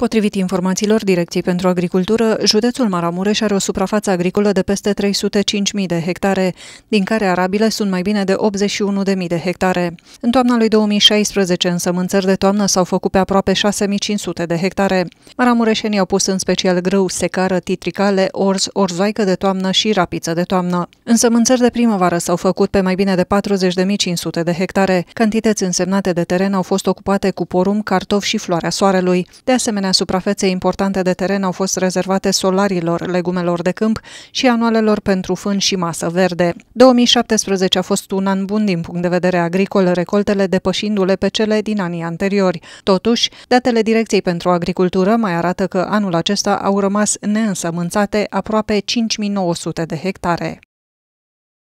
Potrivit informațiilor Direcției pentru Agricultură, județul Maramureș are o suprafață agricolă de peste 305.000 de hectare, din care arabile sunt mai bine de 81.000 de hectare. În toamna lui 2016, însămânțări de toamnă s-au făcut pe aproape 6.500 de hectare. Maramureșenii au pus în special grâu, secară, titricale, orz, orzoaică de toamnă și rapiță de toamnă. Însămânțări de primăvară s-au făcut pe mai bine de 40.500 de hectare. Cantități însemnate de teren au fost ocupate cu porum, cartofi și floarea soarelui. De asemenea, asemenea, suprafețe importante de teren au fost rezervate solarilor, legumelor de câmp și anualelor pentru fân și masă verde. 2017 a fost un an bun din punct de vedere agricol, recoltele depășindu-le pe cele din anii anteriori. Totuși, datele Direcției pentru Agricultură mai arată că anul acesta au rămas neînsămânțate aproape 5900 de hectare.